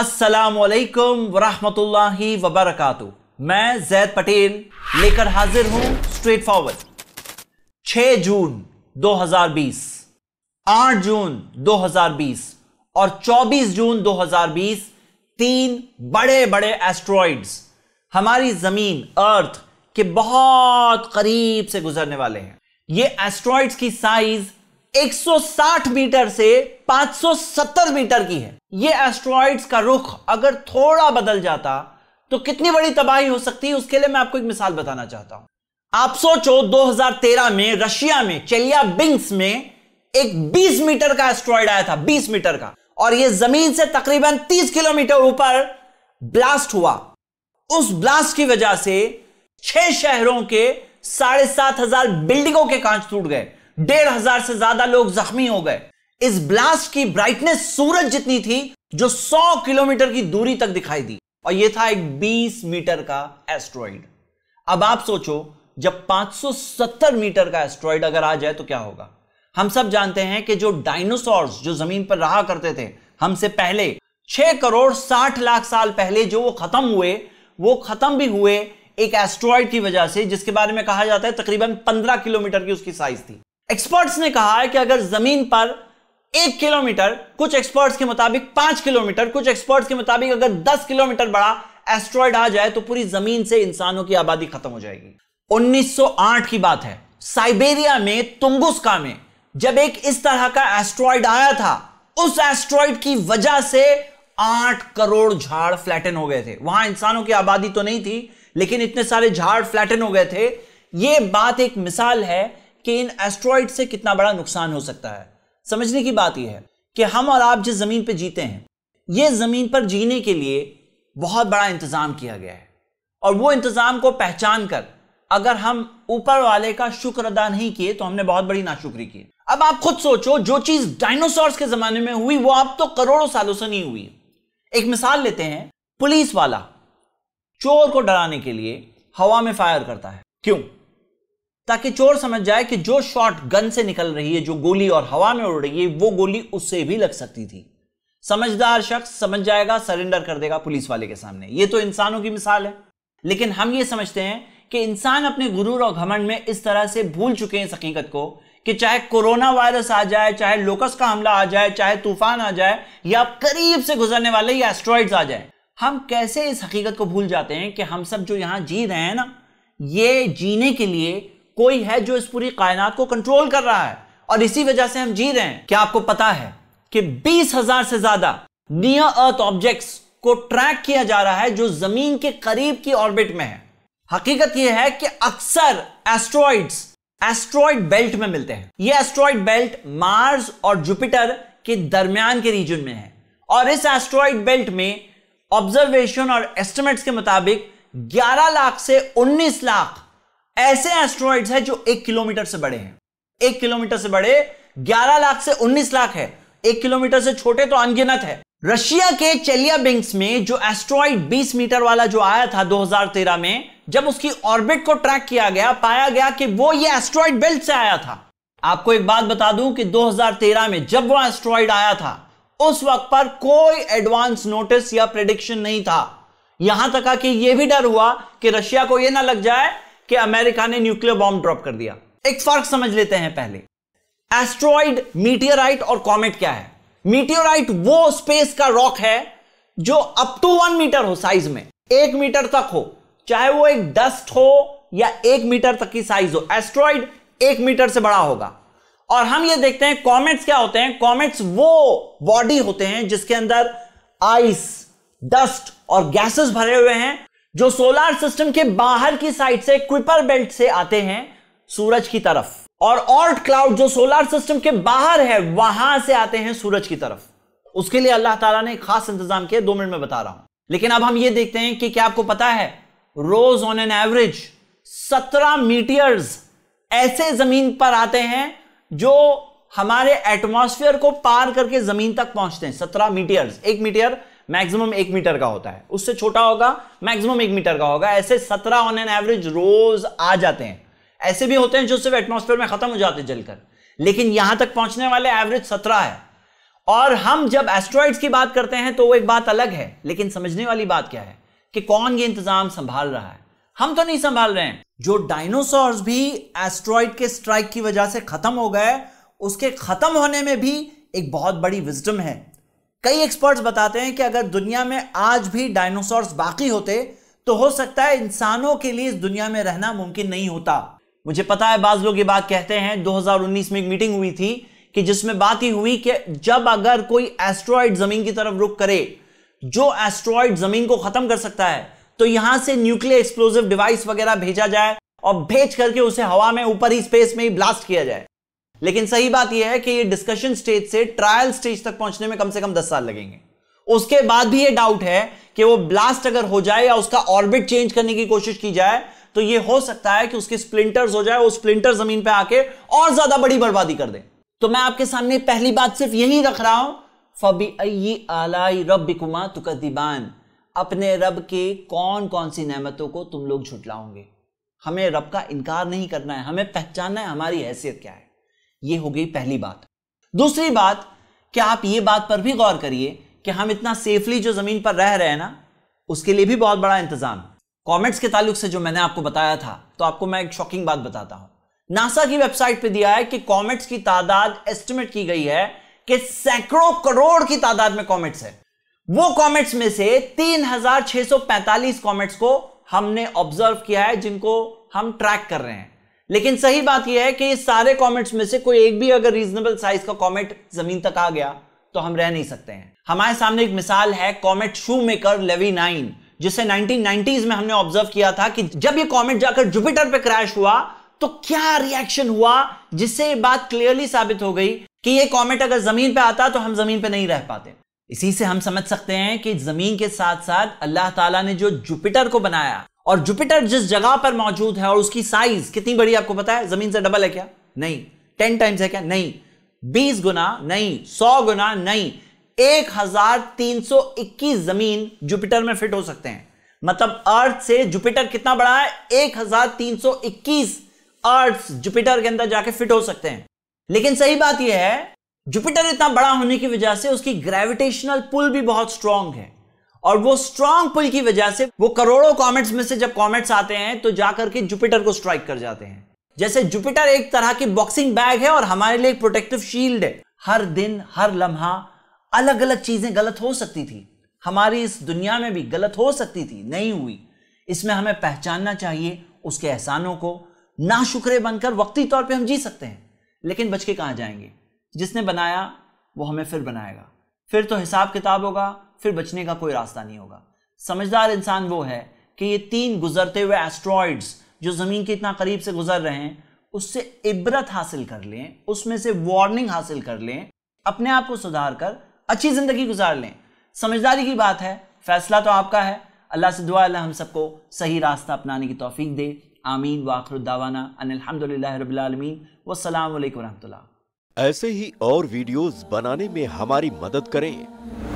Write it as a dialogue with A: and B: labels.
A: असलकम वरहमतुल्लि वबरक मैं जैद पटेल लेकर हाजिर हूं स्ट्रेट फॉरवर्ड 6 जून 2020 8 जून 2020 और 24 जून 2020 तीन बड़े बड़े एस्ट्रॉइड्स हमारी ज़मीन अर्थ के बहुत करीब से गुजरने वाले हैं ये एस्ट्रॉइड्स की साइज़ 160 मीटर से 570 मीटर की है यह एस्ट्रॉइड्स का रुख अगर थोड़ा बदल जाता तो कितनी बड़ी तबाही हो सकती है उसके लिए मैं आपको एक मिसाल बताना चाहता हूं आप सोचो 2013 में रशिया में चेलिया बिंग्स में एक 20 मीटर का एस्ट्रॉइड आया था 20 मीटर का और यह जमीन से तकरीबन 30 किलोमीटर ऊपर ब्लास्ट हुआ उस ब्लास्ट की वजह से छह शहरों के साढ़े सात हजार बिल्डिंगों के कांच टूट गए डेढ़ हजार से ज्यादा लोग जख्मी हो गए इस ब्लास्ट की ब्राइटनेस सूरज जितनी थी जो 100 किलोमीटर की दूरी तक दिखाई दी और यह था एक 20 मीटर का एस्ट्रॉइड अब आप सोचो जब 570 मीटर का एस्ट्रॉइड अगर आ जाए तो क्या होगा हम सब जानते हैं कि जो डायनोसॉर्स जो जमीन पर रहा करते थे हमसे पहले 6 करोड़ 60 लाख साल पहले जो वो खत्म हुए वो खत्म भी हुए एक एस्ट्रॉइड की वजह से जिसके बारे में कहा जाता है तकरीबन 15 किलोमीटर की उसकी साइज थी एक्सपर्ट्स ने कहा है कि अगर जमीन पर एक किलोमीटर कुछ एक्सपर्ट्स के मुताबिक पांच किलोमीटर कुछ एक्सपर्ट्स के मुताबिक अगर दस किलोमीटर बड़ा एस्ट्रॉयड आ जाए तो पूरी जमीन से इंसानों की आबादी खत्म हो जाएगी 1908 की बात है साइबेरिया में तुंगुस्का में जब एक इस तरह का एस्ट्रॉयड आया था उस एस्ट्रॉयड की वजह से आठ करोड़ झाड़ फ्लैटन हो गए थे वहां इंसानों की आबादी तो नहीं थी लेकिन इतने सारे झाड़ फ्लैटन हो गए थे यह बात एक मिसाल है कि इन एस्ट्रॉइड से कितना बड़ा नुकसान हो सकता है समझने की बात यह है कि हम और आप जिस जमीन पर जीते हैं ये जमीन पर जीने के लिए बहुत बड़ा इंतजाम किया गया है और वो इंतजाम को पहचान कर अगर हम ऊपर वाले का शुक्र अदा नहीं किए तो हमने बहुत बड़ी नाशुक्री की अब आप खुद सोचो जो चीज डायनासोर्स के जमाने में हुई वो अब तो करोड़ों सालों से नहीं हुई एक मिसाल लेते हैं पुलिस वाला चोर को डराने के लिए हवा में फायर करता है क्यों ताकि चोर समझ जाए कि जो शॉट गन से निकल रही है जो गोली और हवा में उड़ रही है वो गोली उससे भी लग सकती थी समझदार शख्स समझ जाएगा सरेंडर कर देगा पुलिस वाले के सामने ये तो इंसानों की मिसाल है लेकिन हम ये समझते हैं कि इंसान अपने गुरूर और घमंड में इस तरह से भूल चुके हैं इस हकीकत को कि चाहे कोरोना वायरस आ जाए चाहे लोकस का हमला आ जाए चाहे तूफान आ जाए या करीब से गुजरने वाले या एस्ट्रॉइड्स आ जाए हम कैसे इस हकीकत को भूल जाते हैं कि हम सब जो यहां जी रहे हैं ना ये जीने के लिए कोई है जो इस पूरी कायनात को कंट्रोल कर रहा है और इसी वजह से हम जी रहे हैं क्या आपको पता है कि बीस हजार से ज्यादा नियर अर्थ ऑब्जेक्ट्स को ट्रैक किया जा रहा है जो जमीन के करीब की ऑर्बिट में है हकीकत यह है कि अक्सर एस्ट्रॉइड्स एस्ट्रॉइड बेल्ट में मिलते हैं यह एस्ट्रॉइड बेल्ट मार्स और जुपिटर के दरमियान के रीजन में है और इस एस्ट्रॉइड बेल्ट में ऑब्जर्वेशन और एस्टिमेट्स के मुताबिक 11 लाख से 19 लाख ऐसे एस्ट्रॉइड्स हैं जो एक किलोमीटर से बड़े हैं एक किलोमीटर से बड़े 11 लाख से 19 लाख है एक किलोमीटर से छोटे तो अनगिनत है रशिया के चेलिया बिंग्स में जो एस्ट्रॉइड 20 मीटर वाला जो आया था 2013 में जब उसकी ऑर्बिट को ट्रैक किया गया पाया गया कि वो ये एस्ट्रॉइड बेल्ट से आया था आपको एक बात बता दूं कि 2013 में जब वो एस्ट्रॉइड आया था उस वक्त पर कोई एडवांस नोटिस या प्रेडिक्शन नहीं था यहां तक कि यह भी डर हुआ कि रशिया को यह ना लग जाए कि अमेरिका ने न्यूक्लियर बॉम्ब ड्रॉप कर दिया एक फर्क समझ लेते हैं पहले एस्ट्रॉइड मीटियराइट और कॉमेट क्या है मीटियोराइट वो स्पेस का रॉक है जो अप टू वन मीटर हो साइज में एक मीटर तक हो चाहे वो एक डस्ट हो या एक मीटर तक की साइज हो एस्ट्रॉइड एक मीटर से बड़ा होगा और हम ये देखते हैं कॉमेट्स क्या होते हैं कॉमेट्स वो बॉडी होते हैं जिसके अंदर आइस डस्ट और गैसेस भरे हुए हैं जो सोलर सिस्टम के बाहर की साइड से क्विपर बेल्ट से आते हैं सूरज की तरफ और ऑर्ट क्लाउड जो सोलर सिस्टम के बाहर है वहां से आते हैं सूरज की तरफ उसके लिए अल्लाह ताला ने खास इंतजाम किया दो मिनट में बता रहा हूं लेकिन अब हम ये देखते हैं कि क्या आपको पता है रोज ऑन एन एवरेज सत्रह मीटियर्स ऐसे जमीन पर आते हैं जो हमारे एटमॉस्फेयर को पार करके जमीन तक पहुंचते हैं सत्रह मीटियर्स एक मीटियर मैक्सिमम एक मीटर का होता है उससे छोटा होगा मैक्सिमम एक मीटर का होगा ऐसे सत्रह ऑन एन एवरेज रोज आ जाते हैं ऐसे भी होते हैं जो सिर्फ एटमोस्फेयर में खत्म हो जाते हैं जलकर लेकिन यहां तक पहुंचने वाले एवरेज सत्रह है और हम जब एस्ट्रॉइड्स की बात करते हैं तो वो एक बात अलग है लेकिन समझने वाली बात क्या है कि कौन ये इंतजाम संभाल रहा है हम तो नहीं संभाल रहे हैं जो डायनोसॉर्स भी एस्ट्रॉइड के स्ट्राइक की वजह से खत्म हो गए उसके खत्म होने में भी एक बहुत बड़ी विजडम है कई एक्सपर्ट्स बताते हैं कि अगर दुनिया में आज भी डायनासोर्स बाकी होते तो हो सकता है इंसानों के लिए इस दुनिया में रहना मुमकिन नहीं होता मुझे पता है बाज लोग ये बात कहते हैं 2019 में एक मीटिंग हुई थी कि जिसमें बात ही हुई कि जब अगर कोई एस्ट्रॉयड जमीन की तरफ रुख करे जो एस्ट्रॉइड जमीन को खत्म कर सकता है तो यहां से न्यूक्लियर एक्सप्लोजिव डिवाइस वगैरह भेजा जाए और भेज करके उसे हवा में ऊपर ही स्पेस में ही ब्लास्ट किया जाए लेकिन सही बात यह है कि ये डिस्कशन स्टेज से ट्रायल स्टेज तक पहुंचने में कम से कम दस साल लगेंगे उसके बाद भी ये डाउट है कि वो ब्लास्ट अगर हो जाए या उसका ऑर्बिट चेंज करने की कोशिश की जाए तो ये हो सकता है कि उसके स्प्लिंटर्स हो जाए वो स्प्लिंटर जमीन पे आके और ज्यादा बड़ी बर्बादी कर दे तो मैं आपके सामने पहली बात सिर्फ यही रख रहा हूं फबी आलाई रब तुकदीबान अपने रब के कौन कौन सी नहमतों को तुम लोग झुटलाओगे हमें रब का इनकार नहीं करना है हमें पहचानना है हमारी हैसियत क्या है ये हो गई पहली बात दूसरी बात क्या आप ये बात पर भी गौर करिए कि हम इतना सेफली जो जमीन पर रह रहे हैं ना उसके लिए भी बहुत बड़ा इंतजाम कॉमेट्स के ताल्लुक से जो मैंने आपको बताया था तो आपको मैं एक शॉकिंग बात बताता हूं नासा की वेबसाइट पे दिया है कि कॉमेट्स की तादाद एस्टिमेट की गई है कि सैकड़ों करोड़ की तादाद में कॉमेट्स है वो कॉमेट्स में से 3645 कॉमेट्स को हमने ऑब्जर्व किया है जिनको हम ट्रैक कर रहे हैं लेकिन सही बात यह है कि इस सारे कॉमेट्स में से कोई एक भी अगर रीजनेबल साइज का कॉमेट जमीन तक आ गया तो हम रह नहीं सकते हैं हमारे सामने एक मिसाल है comet Shoemaker Levy nine जिसे 1990s में हमने ऑब्जर्व किया था कि जब ये कॉमेट जाकर जुपिटर पे क्रैश हुआ तो क्या रिएक्शन हुआ जिससे ये बात क्लियरली साबित हो गई कि ये कॉमेट अगर जमीन पे आता तो हम जमीन पे नहीं रह पाते इसी से हम समझ सकते हैं कि जमीन के साथ साथ अल्लाह ताला ने जो जुपिटर को बनाया और जुपिटर जिस जगह पर मौजूद है और उसकी साइज कितनी बड़ी आपको पता है जमीन से डबल है क्या नहीं टेन टाइम्स है क्या नहीं बीस गुना नहीं सौ गुना नहीं एक हजार तीन सौ इक्कीस जमीन जुपिटर में फिट हो सकते हैं मतलब अर्थ से जुपिटर कितना बड़ा है एक हजार तीन सौ इक्कीस अर्थ जुपिटर के अंदर जाके फिट हो सकते हैं लेकिन सही बात यह है जुपिटर इतना बड़ा होने की वजह से उसकी ग्रेविटेशनल पुल भी बहुत स्ट्रांग है और वो स्ट्रांग पुल की वजह से वो करोड़ों कॉमेट्स में से जब कॉमेट्स आते हैं तो जाकर के जुपिटर को स्ट्राइक कर जाते हैं जैसे जुपिटर एक तरह की बॉक्सिंग बैग है और हमारे लिए एक प्रोटेक्टिव शील्ड है हर दिन हर लम्हा अलग अलग चीजें गलत हो सकती थी हमारी इस दुनिया में भी गलत हो सकती थी नहीं हुई इसमें हमें पहचानना चाहिए उसके एहसानों को ना शुक्रे बनकर वक्ती तौर पे हम जी सकते हैं लेकिन बच के कहाँ जाएंगे जिसने बनाया वो हमें फिर बनाएगा फिर तो हिसाब किताब होगा फिर बचने का कोई रास्ता नहीं होगा समझदार इंसान वो है कि ये तीन गुजरते हुए एस्ट्रॉइड्स जो ज़मीन के इतना करीब से गुजर रहे हैं उससे इबरत हासिल कर लें उसमें से वार्निंग हासिल कर लें अपने आप को सुधार कर अच्छी ज़िंदगी गुजार लें समझदारी की बात है फैसला तो आपका है अल्लाह से दुआ अल्लाह हम सबको सही रास्ता अपनाने की तौफीक दे आमीन वाखरुद्दावाना अनिलहमदिल्लाबीआलमीन वसलम वरहमल्ला ऐसे ही और वीडियोस बनाने में हमारी मदद करें